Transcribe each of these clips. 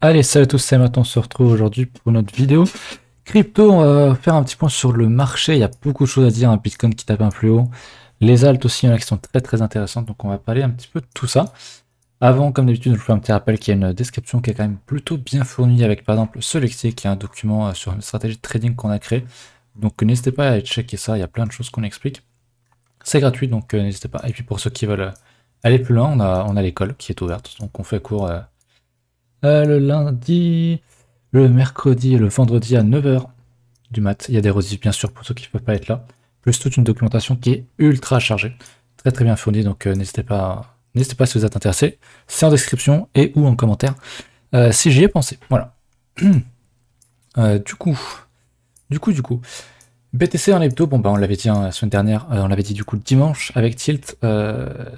Allez, salut à tous, c'est maintenant on se retrouve aujourd'hui pour notre vidéo. Crypto, on va faire un petit point sur le marché, il y a beaucoup de choses à dire, un hein, Bitcoin qui tape un plus haut, les altes aussi, il y en a qui sont très très intéressantes, donc on va parler un petit peu de tout ça. Avant, comme d'habitude, je vous fais un petit rappel qu'il y a une description qui est quand même plutôt bien fournie avec par exemple ce lexique, qui est un document euh, sur une stratégie de trading qu'on a créé. Donc n'hésitez pas à aller checker ça, il y a plein de choses qu'on explique. C'est gratuit, donc euh, n'hésitez pas. Et puis pour ceux qui veulent euh, aller plus loin, on a, l'école qui est ouverte, donc on fait cours... Euh, le lundi, le mercredi et le vendredi à 9h du mat. Il y a des rediffs bien sûr pour ceux qui ne peuvent pas être là. Plus toute une documentation qui est ultra chargée. Très très bien fournie, donc euh, n'hésitez pas, n'hésitez pas si vous êtes intéressé. C'est en description et ou en commentaire. Euh, si j'y ai pensé. Voilà. du coup. Du coup, du coup. BTC en hebdo, bon bah on l'avait dit hein, la semaine dernière, on l'avait dit du coup dimanche avec Tilt,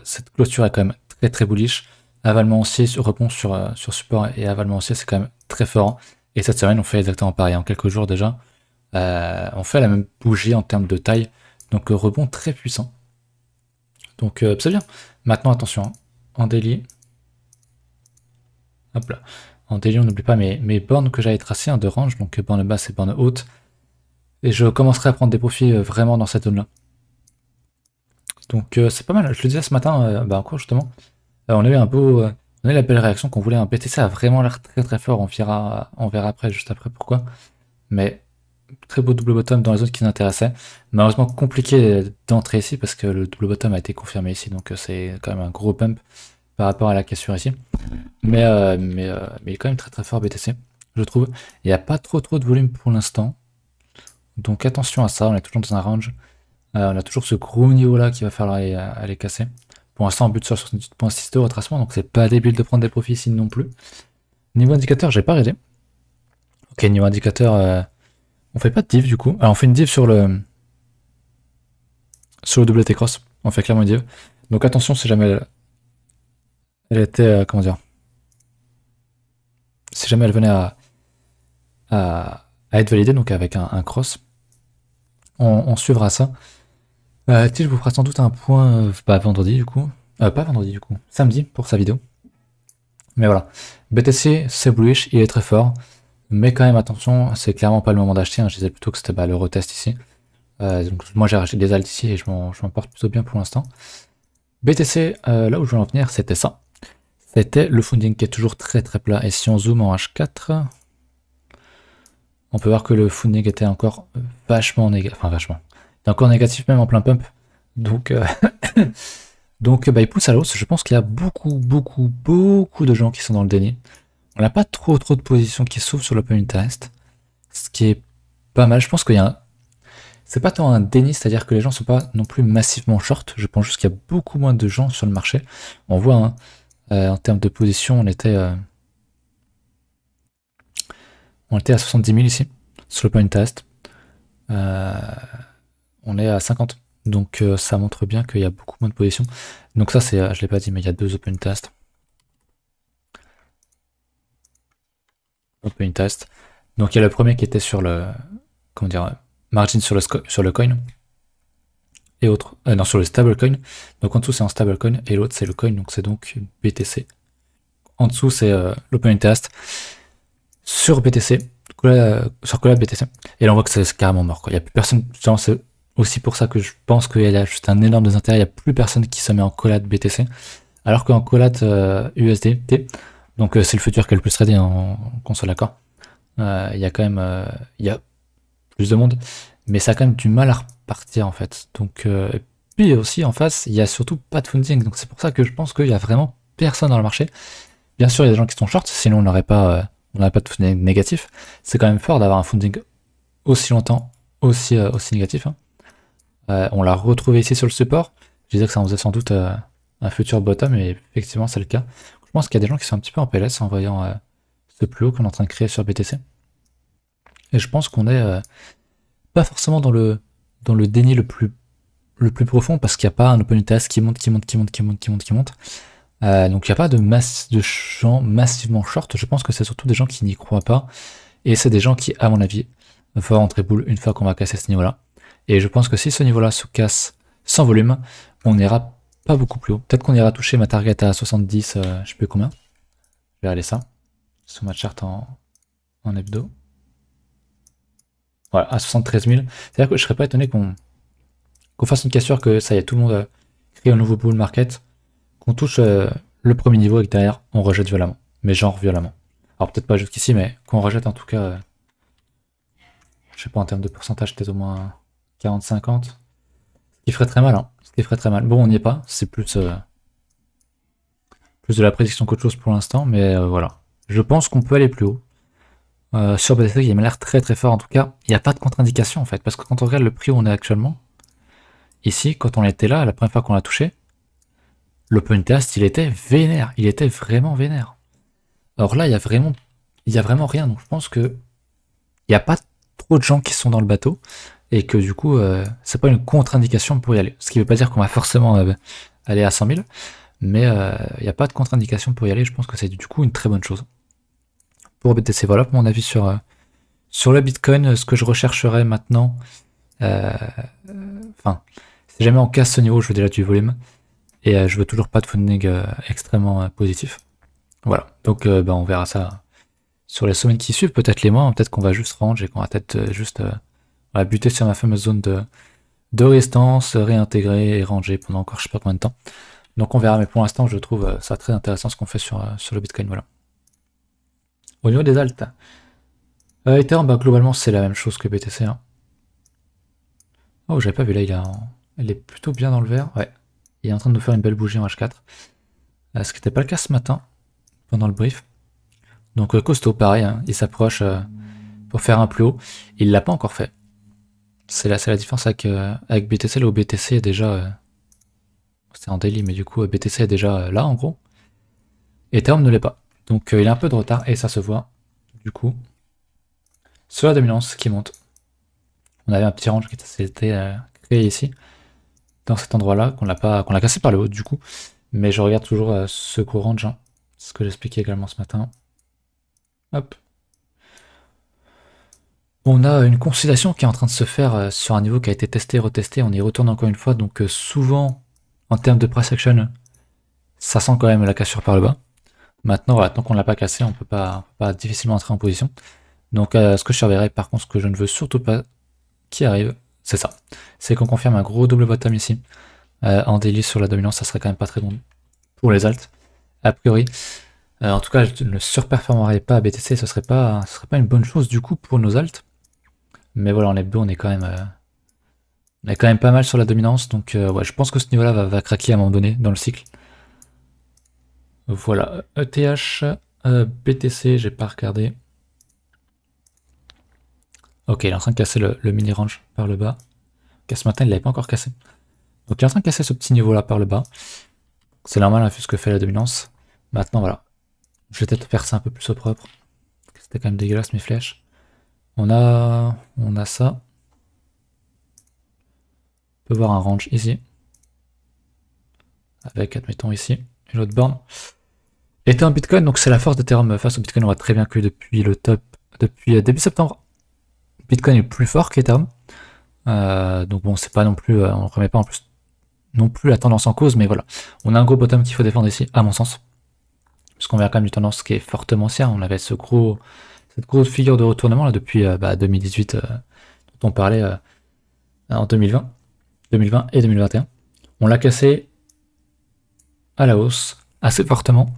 cette clôture est quand même très très bullish avalement aussi, rebond sur, euh, sur support et avalement aussi c'est quand même très fort. Et cette semaine, on fait exactement pareil. En quelques jours déjà, euh, on fait la même bougie en termes de taille. Donc euh, rebond très puissant. Donc c'est bien. Maintenant, attention, hein. en délit Hop là. En délit on n'oublie pas mes, mes bornes que j'avais tracées en hein, de range, donc borne basse et borne haute. Et je commencerai à prendre des profits vraiment dans cette zone-là. Donc c'est pas mal. Je le disais ce matin, bah, en cours encore justement, euh, on a eu un beau, euh, on la belle réaction qu'on voulait un BTC a vraiment l'air très très fort. On verra, verra après, juste après pourquoi. Mais très beau double bottom dans les autres qui nous intéressaient. Malheureusement compliqué d'entrer ici parce que le double bottom a été confirmé ici, donc euh, c'est quand même un gros pump par rapport à la cassure ici. Mais, mais, mais il est quand même très très fort BTC, je trouve. Il n'y a pas trop trop de volume pour l'instant. Donc attention à ça, on est toujours dans un range. on a toujours ce gros niveau là qui va falloir aller casser. Pour l'instant, on bute sur 78.6 de retracement, donc c'est pas débile de prendre des profits ici non plus. Niveau indicateur, j'ai pas réglé. Ok, niveau indicateur, euh, on fait pas de div du coup. Alors on fait une div sur le sur le WT cross. On fait clairement une div. Donc attention si jamais elle, était, euh, comment dire, si jamais elle venait à, être validée, donc avec un, cross, on suivra ça. Euh, je vous fera sans doute un point, euh, pas vendredi du coup, euh, pas vendredi du coup, samedi pour sa vidéo. Mais voilà, BTC c'est bullish, il est très fort, mais quand même attention, c'est clairement pas le moment d'acheter, hein. je disais plutôt que c'était bah, le retest ici. Euh, moi j'ai racheté des alt ici et je m'en porte plutôt bien pour l'instant. BTC, là où je veux en venir, c'était ça. C'était le funding qui est toujours très très plat. Et si on zoome en H4, on peut voir que le funding était encore vachement négatif, enfin vachement, encore négatif même en plein pump. Donc, euh, donc il pousse à l'os. Je pense qu'il y a beaucoup, beaucoup, beaucoup de gens qui sont dans le déni. On n'a pas trop, trop de positions qui s'ouvrent sur le point test, ce qui est pas mal. Je pense qu'il y a C'est pas tant un déni, c'est-à-dire que les gens sont pas non plus massivement short. Je pense juste qu'il y a beaucoup moins de gens sur le marché. On voit, hein, euh, en termes de position, on était, euh, on était à 70 000 ici, sur le point test test on est à 50. Donc euh, ça montre bien qu'il y a beaucoup moins de positions. Donc ça, c'est, euh, je l'ai pas dit, mais il y a deux open test Open test. Donc il y a le premier qui était sur le, comment dire, euh, margin sur le, sur le coin. Et autre, non, sur le stable coin Donc en dessous, c'est en coin Et l'autre, c'est le coin. Donc c'est donc BTC. En dessous, c'est l'open test sur BTC. Sur Collab BTC. Et là, on voit que c'est carrément mort. Quoi. Il n'y a plus personne aussi pour ça que je pense qu'il y a juste un énorme désintérêt. Il n'y a plus personne qui se met en collate BTC, alors qu'en collate USDT, euh, donc euh, c'est le futur qui est le plus tradé en console d'accord euh, Il y a quand même il y plus de monde, mais ça a quand même du mal à repartir en fait. Donc, et puis aussi en face, il n'y a surtout pas de funding. Donc c'est pour ça que je pense qu'il n'y a vraiment personne dans le marché. Bien sûr, il y a des gens qui sont short, sinon on n'aurait pas, on pas de funding négatif. C'est quand même fort d'avoir un funding aussi longtemps, aussi, aussi négatif. Hein. Euh, on l'a retrouvé ici sur le support. Je disais que ça en faisait sans doute euh, un futur bottom, et effectivement c'est le cas. Je pense qu'il y a des gens qui sont un petit peu en PLS en voyant euh, ce plus haut qu'on est en train de créer sur BTC. Et je pense qu'on est pas forcément dans le, dans le déni le plus, le plus profond, parce qu'il n'y a pas un open qui monte, qui monte, qui monte, qui monte, qui monte, qui monte. donc il n'y a pas de, masse, de gens massivement short. Je pense que c'est surtout des gens qui n'y croient pas. Et c'est des gens qui, à mon avis, vont rentrer boule une fois qu'on va casser ce niveau-là. Et je pense que si ce niveau-là se casse sans volume, on n'ira pas beaucoup plus haut. Peut-être qu'on ira toucher ma target à 70, je euh, je sais plus combien. Je vais aller ça. sur ma charte en, hebdo. Voilà, à 73 000. C'est-à-dire que je ne serais pas étonné qu'on qu'on fasse une cassure, que ça y est, tout le monde euh, crée un nouveau bull market, qu'on touche euh, le premier niveau et que derrière, on rejette violemment. Mais genre violemment. Alors peut-être pas jusqu'ici, mais qu'on rejette en tout cas... Je je sais pas, en termes de pourcentage, peut-être au moins 40-50. Ce qui ferait très mal, hein. Ce qui ferait très mal. Bon, on n'y est pas. C'est plus, euh, plus de la prédiction qu'autre chose pour l'instant, mais euh, voilà. Je pense qu'on peut aller plus haut. Euh, sur Bethesda il m'a l'air très très fort en tout cas. Il n'y a pas de contre-indication en fait, parce que quand on regarde le prix où on est actuellement, ici, quand on était là, la première fois qu'on l'a touché, l'open test, il était vénère. Il était vraiment vénère. alors là, il n'y a, vraiment, il a vraiment rien. Donc je pense que il n'y a pas trop de gens qui sont dans le bateau et que du coup, euh, c'est pas une contre-indication pour y aller. Ce qui veut pas dire qu'on va forcément euh, aller à 100 000, mais il euh, n'y a pas de contre-indication pour y aller. Je pense que c'est du coup une très bonne chose. Pour BTC, voilà mon avis sur, euh, sur le Bitcoin. Ce que je rechercherai maintenant, enfin, si jamais en casse ce niveau, je veux déjà du volume et je veux toujours pas de funding extrêmement positif. Voilà, donc ben, on verra ça sur les semaines qui suivent, peut-être les mois, hein. peut-être qu'on va juste range et qu'on va peut-être juste va buter sur ma fameuse zone de, de résistance, réintégrer et ranger pendant encore je sais pas combien de temps. Donc on verra, mais pour l'instant je trouve euh, ça très intéressant ce qu'on fait sur, euh, sur le Bitcoin, voilà. Au niveau des altes, euh, Ether, bah, globalement c'est la même chose que BTC. Hein. Oh, j'avais pas vu là, il a, elle est plutôt bien dans le vert, ouais. Il est en train de nous faire une belle bougie en H4. Euh, ce qui n'était pas le cas ce matin, pendant le brief. Donc costaud, pareil, hein. il s'approche pour faire un plus haut. Il l'a pas encore fait. C'est la, différence avec, euh, avec BTC. Le BTC est déjà. Euh, c'est en daily, mais du coup, euh, BTC est déjà là, en gros. Et terme ne l'est pas. Donc, il a un peu de retard et ça se voit. Du coup, sur la dominance qui monte. On avait un petit range qui s'était créé ici, dans cet endroit-là, qu'on l'a qu'on l'a cassé par le haut, du coup. Mais je regarde toujours ce gros range, gens, hein. ce que j'expliquais également ce matin. Hop, on a une conciliation qui est en train de se faire euh, sur un niveau qui a été testé, retesté, on y retourne encore une fois, donc euh, souvent, en termes de price action, ça sent quand même la cassure par le bas. Maintenant, tant qu'on ne l'a pas cassé, on peut pas, peut pas difficilement entrer en position. Donc euh, ce que je surveillerai, par contre, ce que je ne veux surtout pas qui arrive, c'est ça. C'est qu'on confirme un gros double bottom ici. en délit sur la dominance, ça serait quand même pas très bon pour les alt a priori. en tout cas, je ne surperformerai pas à BTC, ce serait pas, ce serait pas une bonne chose du coup pour nos alt. Mais voilà, en on est quand même... Euh, on est quand même pas mal sur la dominance, donc euh, ouais, je pense que ce niveau-là va, craquer à un moment donné dans le cycle. Voilà, ETH, euh, BTC, j'ai pas regardé. Ok, il est en train de casser le, mini-range par le bas. Casse ce matin, il l'avait pas encore cassé. Donc il est en train de casser ce petit niveau-là par le bas. C'est normal, hein, vu ce que fait la dominance. Maintenant, voilà. Je vais peut-être faire ça un peu plus au propre. C'était quand même dégueulasse, mes flèches. On a, on a ça. On peut voir un range ici. Avec, admettons, ici, une autre borne. un Bitcoin, donc c'est la force d'Ethereum face au Bitcoin. On voit très bien que depuis le top, depuis euh, début septembre, Bitcoin est plus fort qu'Ethereum. Euh, donc bon, c'est pas non plus, euh, on remet pas en plus non plus la tendance en cause, mais voilà. On a un gros bottom qu'il faut défendre ici, à mon sens. puisqu'on qu'on verra quand même une tendance qui est fortement haussière. On avait ce gros, cette grosse figure de retournement là depuis 2018 euh, bah, euh, dont on parlait euh, en 2020, 2020 et 2021. On l'a cassé à la hausse assez fortement.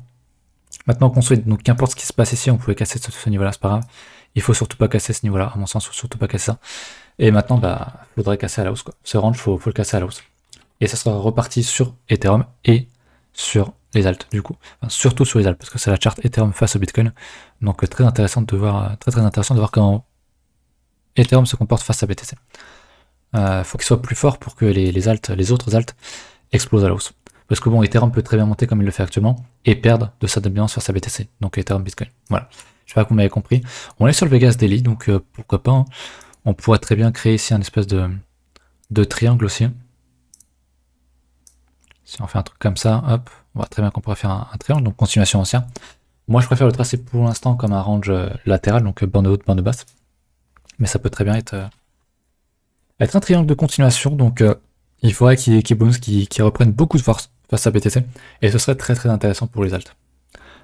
Maintenant qu'on souhaite, donc qu'importe ce qui se passe ici, on pouvait casser ce, niveau-là, c'est pas grave. Il faut surtout pas casser ce niveau-là, à mon sens, faut surtout pas casser ça. Et maintenant, bah, faudrait casser à la hausse, quoi. Ce range, faut, faut le casser à la hausse. Et ça sera reparti sur Ethereum et sur les alt, du coup, surtout sur les alt, parce que c'est la charte Ethereum face au Bitcoin. Donc euh, très intéressant de voir, euh, très très intéressant de voir comment Ethereum se comporte face à BTC. Euh, faut qu'il soit plus fort pour que les, les autres alt, explosent à la hausse. Parce que bon, Ethereum peut très bien monter comme il le fait actuellement et perdre de sa dominance face à BTC, donc Ethereum Bitcoin. Voilà. Je sais pas que vous m'avez compris. On est sur le Vegas Daily, donc pourquoi pas. Hein. On pourrait très bien créer ici un espèce de, de triangle aussi. Hein. Si on fait un truc comme ça, hop, on voit très bien qu'on pourrait faire un, triangle, donc continuation ancien. Moi, je préfère le tracer pour l'instant comme un range euh, latéral, donc euh, bande haute, bande basse. Mais ça peut très bien être, euh, un triangle de continuation, donc il faudrait qu'il y ait qui, reprennent beaucoup de force face à BTC, et ce serait très très intéressant pour les altes.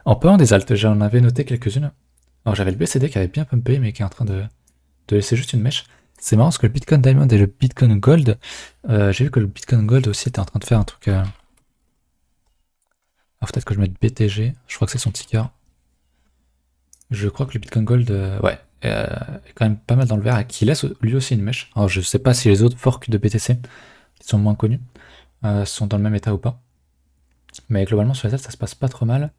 En parlant des altes, j'en avais noté quelques-unes. Alors j'avais le BCD qui avait bien pumpé, mais qui est en train de, laisser juste une mèche. C'est marrant parce que le Bitcoin Diamond et le Bitcoin Gold, j'ai vu que le Bitcoin Gold aussi était en train de faire un truc, alors ah, peut-être que je mette BTG. Je crois que c'est son ticker. Je crois que le Bitcoin Gold, euh, ouais, euh, est quand même pas mal dans le vert et qui laisse lui aussi une mèche. Alors, je sais pas si les autres forks de BTC, qui sont moins connus, euh, sont dans le même état ou pas. Mais globalement, sur les ça se passe pas trop mal.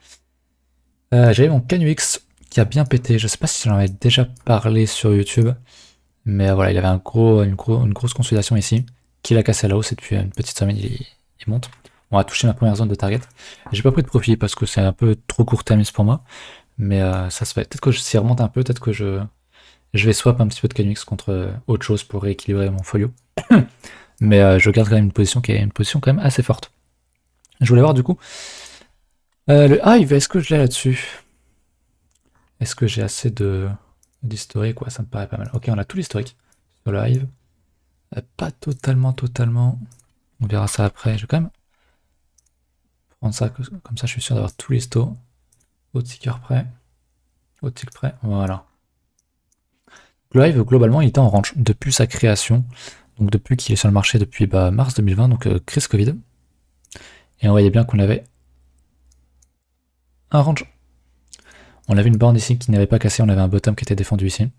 J'avais mon CanUX qui a bien pété. Je sais pas si j'en avais déjà parlé sur YouTube. Mais voilà, il avait une, grosse consolidation ici, qui l'a cassé à la hausse et depuis une petite semaine, il monte on va toucher ma première zone de target. J'ai pas pris de profit parce que c'est un peu trop court termiste pour moi. Mais euh, ça se fait. Peut-être que je s'y remonte un peu, peut-être que je, je vais swap un petit peu de Canux contre euh, autre chose pour rééquilibrer mon folio. mais euh, je garde quand même une position qui est une position quand même assez forte. Je voulais voir du coup. le Hive, est-ce que je l'ai là-dessus Est-ce que j'ai assez de d'historique Ça me paraît pas mal. Ok, on a tout l'historique sur le Pas totalement, totalement. On verra ça après. Je vais quand même prendre ça, comme ça je suis sûr d'avoir tous les stos. Au ticker près. prêt, tick près, voilà. Live, globalement, il était en range depuis sa création, donc depuis qu'il est sur le marché depuis bah, mars 2020, donc euh, crise Covid. Et on voyait bien qu'on avait un range. On avait une borne ici qui n'avait pas cassé, on avait un bottom qui était défendu ici.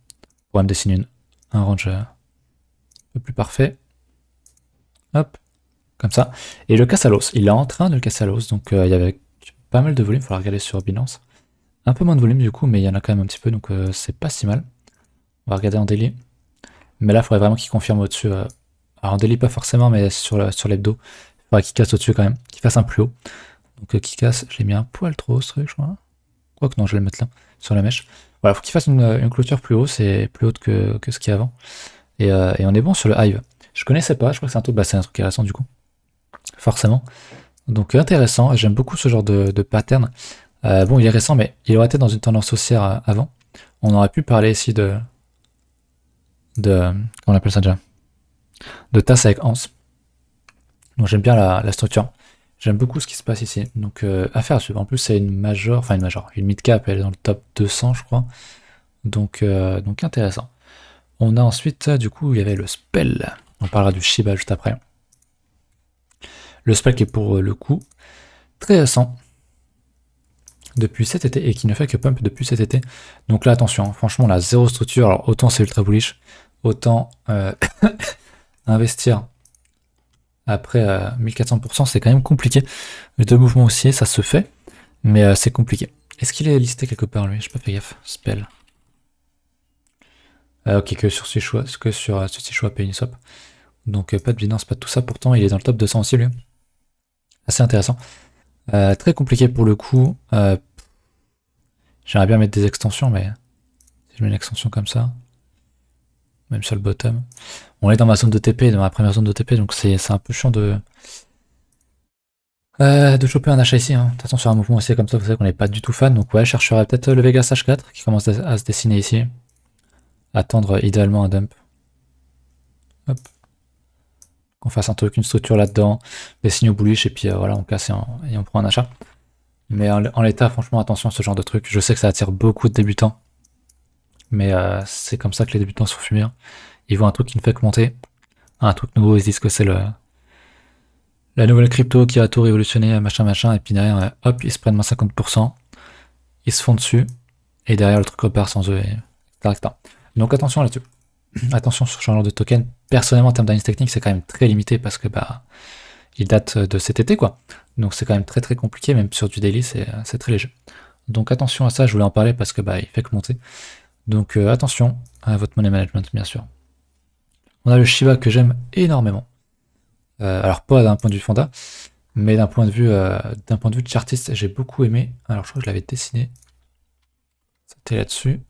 Pour me dessiner une, un range euh, un peu plus parfait. Hop comme ça. Et le casse à l'os, il est en train de le casser à l'os, donc euh, il y avait pas mal de volume, il faudra regarder sur Binance. Un peu moins de volume du coup, mais il y en a quand même un petit peu, donc euh, c'est pas si mal. On va regarder en daily. Mais là, il faudrait vraiment qu'il confirme au-dessus. Euh, alors en daily, pas forcément, mais sur l'hebdo, il faudrait qu'il casse au-dessus quand même, qu'il fasse un plus haut. Donc qu'il casse, je l'ai mis un poil trop haut ce truc, je crois. Quoique oh, non, je vais le mettre là, sur la mèche. Voilà, faut qu'il fasse une, clôture plus haut, c'est plus haute que, ce qu'il y a avant. Et, on est bon sur le hive. Je connaissais pas, je crois que c'est un bah, c'est un truc qui récent du coup forcément. Donc intéressant, j'aime beaucoup ce genre de, pattern. Euh, bon, il est récent, mais il aurait été dans une tendance haussière euh, avant. On aurait pu parler ici de... de on appelle ça déjà De tasse avec ANS Donc j'aime bien la, structure. J'aime beaucoup ce qui se passe ici. Donc euh, affaire à suivre. En plus, c'est une majeure, enfin une major, une mid-cap, elle est dans le top 200, je crois. Donc, donc intéressant. On a ensuite, du coup, il y avait le spell. On parlera du Shiba juste après. Le qui est pour euh, le coup très récent depuis cet été et qui ne fait que pump depuis cet été. Donc là, attention, hein, franchement, la zéro structure. Alors autant c'est ultra bullish, autant euh, investir après 1400%, euh, c'est quand même compliqué. Les deux mouvements aussi, ça se fait, mais c'est compliqué. Est-ce qu'il est listé quelque part lui Je pas fait gaffe. Spell. Ah, ok, que sur choix, que sur une Swap. Donc pas de Binance, pas de tout ça. Pourtant, il est dans le top 200 aussi lui assez intéressant. Euh, très compliqué pour le coup. Euh, j'aimerais bien mettre des extensions, mais si je mets une extension comme ça, même sur le bottom. On est dans ma zone de TP, dans ma première zone de TP, donc c'est un peu chiant de, euh, de choper un achat ici. Hein. De sur un mouvement aussi comme ça, vous savez qu'on n'est pas du tout fan. Donc ouais, je chercherai peut-être le Vegas H4 qui commence à se dessiner ici. Attendre idéalement un dump. Hop qu'on fasse un truc, une structure là-dedans, des signaux bullish, et puis euh, voilà, on casse et on, prend un achat. Mais en, l'état, franchement, attention à ce genre de truc. Je sais que ça attire beaucoup de débutants, mais euh, c'est comme ça que les débutants se font hein. Ils voient un truc qui ne fait que monter, un truc nouveau, ils disent que c'est le la nouvelle crypto qui a tout révolutionné, machin, machin, et puis derrière, euh, hop, ils se prennent moins 50%, ils se font dessus, et derrière, le truc repart sans eux, et Donc attention là-dessus. attention sur ce genre de token. Personnellement, en termes d'analyse technique, c'est quand même très limité parce que bah, il date de cet été, quoi. Donc c'est quand même très très compliqué, même sur du daily, c'est euh, très léger. Donc attention à ça, je voulais en parler parce que bah, il fait que monter. Donc euh, attention à votre money management, bien sûr. On a le Shiba que j'aime énormément. Euh, alors pas d'un point de vue Fonda, mais d'un point de vue d'un point de vue chartiste, j'ai beaucoup aimé. Alors je crois que je l'avais dessiné. C'était là-dessus.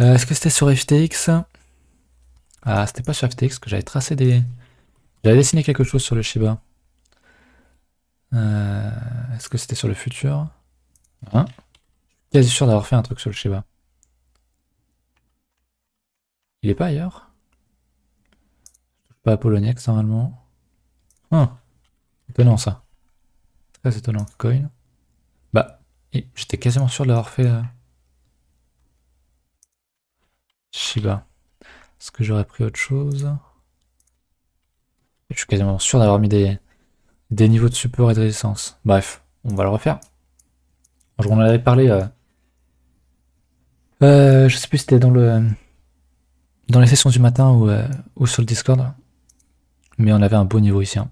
Euh, est-ce que c'était sur FTX Ah, c'était pas sur FTX que j'avais tracé des... J'avais dessiné quelque chose sur le Shiba. Euh, est-ce que c'était sur le futur Hein Quasi sûr d'avoir fait un truc sur le Shiba. Il est pas ailleurs pas à Poloniex normalement. Oh, Étonnant ça. Très étonnant. Coin. Bah, j'étais quasiment sûr de l'avoir fait. Euh, Shiba. Est-ce que j'aurais pris autre chose Je suis quasiment sûr d'avoir mis des, des niveaux de support et de résistance. Bref, on va le refaire. On en avait parlé. Euh, euh, je sais plus si c'était dans le dans les sessions du matin ou, euh, ou, sur le Discord. Mais on avait un beau niveau ici. Hein.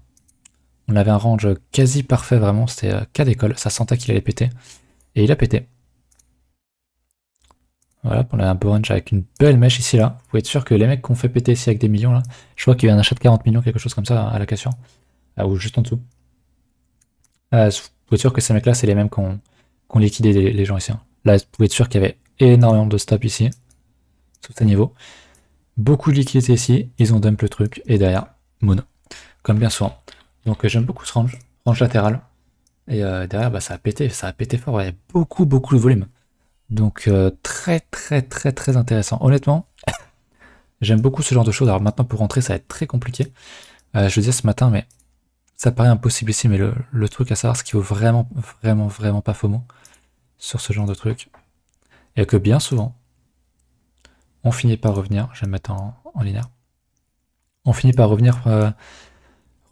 On avait un range quasi parfait vraiment. C'était cas euh, d'école. Ça sentait qu'il allait péter. Et il a pété. Voilà, a un peu avec une belle mèche ici, là. Vous pouvez être sûr que les mecs qu'on fait péter ici avec des millions, là, je crois qu'il y a un achat de 40 millions, quelque chose comme ça, à la cassure. Ah, ou juste en dessous. Euh, vous pouvez être sûr que ces mecs-là, c'est les mêmes qu'on qu liquidait les, gens ici. Hein. Là, vous pouvez être sûr qu'il y avait énormément de stops ici, sur ce niveau. Beaucoup de liquidité ici, ils ont dump le truc, et derrière, mono. Comme bien souvent. Donc euh, j'aime beaucoup ce range, range latéral. Et euh, derrière, bah, ça a pété, ça a pété fort, il y a beaucoup, beaucoup de volume. Donc euh, très très très très intéressant. Honnêtement, j'aime beaucoup ce genre de choses. Alors maintenant pour rentrer, ça va être très compliqué. Euh, je le disais ce matin, mais ça paraît impossible ici, mais le, truc à savoir, ce qui vaut vraiment, vraiment, vraiment pas faux mot sur ce genre de truc, et que bien souvent, on finit par revenir, je vais me mettre en, linéaire, on finit par revenir euh,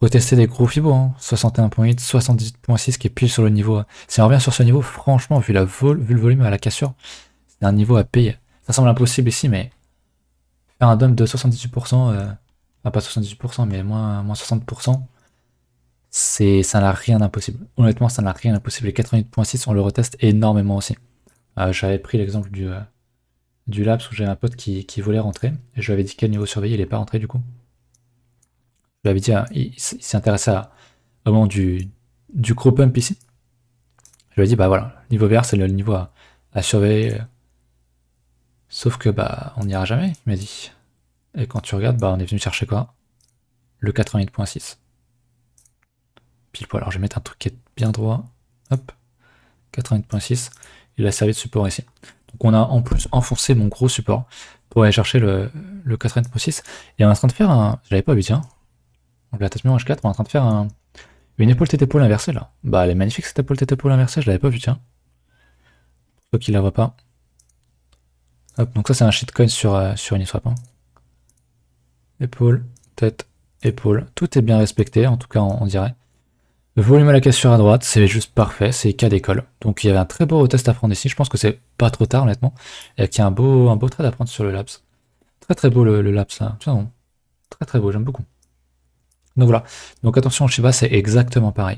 tester des gros fibres, 61.8, hein. 78.6 qui est pile sur le niveau. Si on revient sur ce niveau, franchement, vu, la vu le volume à la cassure, c'est un niveau à payer. Ça semble impossible ici, mais faire un dump de 78%, euh, pas 78%, mais moins, 60%, c'est, ça n'a rien d'impossible. Honnêtement, ça n'a rien d'impossible. Les 88.6, on le reteste énormément aussi. Euh, j'avais pris l'exemple du, euh, du Labs où j'avais un pote qui, qui voulait rentrer, et je lui avais dit quel niveau surveiller, il n'est pas rentré du coup je avais dit, il, s'est intéressé à vraiment du, du gros pump ici. Je lui ai dit, bah voilà, niveau vert, c'est le niveau à, surveiller. Sauf que, bah, on n'ira jamais, il m'a dit. Et quand tu regardes, bah, on est venu chercher quoi Le 88.6. Pile poil. Alors, je vais mettre un truc qui est bien droit. Hop. 88.6. Il a servi de support ici. Donc, on a en plus enfoncé mon gros support pour aller chercher le, le 88.6. Et on est en train de faire un. Je l'avais pas vu, tiens. Donc la H4, on est en train de faire un, une épaule tête épaule inversée là. Bah elle est magnifique cette épaule tête épaule inversée, je l'avais pas vu tiens. faut qu'il la voit pas. Hop, donc ça c'est un shitcoin sur, euh, sur Uniswap. Hein. Épaule, tête, épaule. Tout est bien respecté, en tout cas on, dirait dirait. Volume à la sur à droite, c'est juste parfait, c'est cas d'école. Donc il y avait un très beau test à prendre ici, je pense que c'est pas trop tard honnêtement, et qu'il y a un beau, un beau trade à prendre sur le laps Très très beau le, laps là, très très beau, j'aime beaucoup. Donc voilà. Donc attention, Shiba, c'est exactement pareil.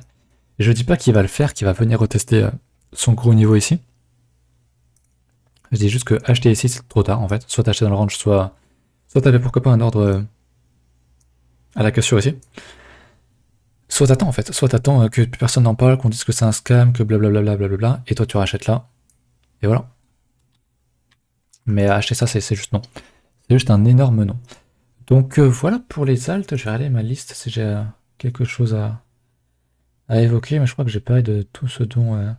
Je dis pas qu'il va le faire, qu'il va venir retester euh, son gros niveau ici. Je dis juste que acheter ici, c'est trop tard en fait. Soit acheter dans le range, soit, soit t'avais pourquoi pas un ordre euh, à la cassure aussi, Soit t'attends en fait, soit t'attends euh, que personne n'en parle, qu'on dise que c'est un scam, que blablabla, blablabla, et toi tu rachètes là, et voilà. Mais acheter ça, c'est juste non. C'est juste un énorme non. Donc euh, voilà pour les altes, je vais aller ma liste si j'ai euh, quelque chose à, à, évoquer, mais je crois que j'ai parlé de tout ce dont euh,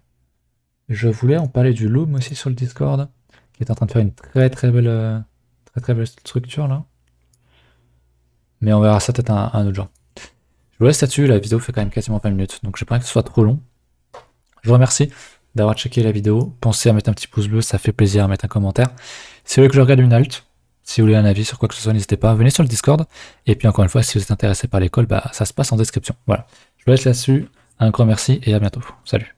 je voulais. On parlait du Loom aussi sur le Discord, qui est en train de faire une très très belle, très, très belle structure là. Mais on verra ça peut-être un, autre jour. Je vous laisse là-dessus, la vidéo fait quand même quasiment 20 minutes, donc j'ai pas que ce soit trop long. Je vous remercie d'avoir checké la vidéo. Pensez à mettre un petit pouce bleu, ça fait plaisir à mettre un commentaire. Si vous voulez que je regarde une halte, si vous voulez un avis sur quoi que ce soit, n'hésitez pas, venez sur le Discord. Et puis encore une fois, si vous êtes intéressé par l'école, bah, ça se passe en description. Voilà. Je vous laisse là-dessus. Un grand merci et à bientôt. Salut.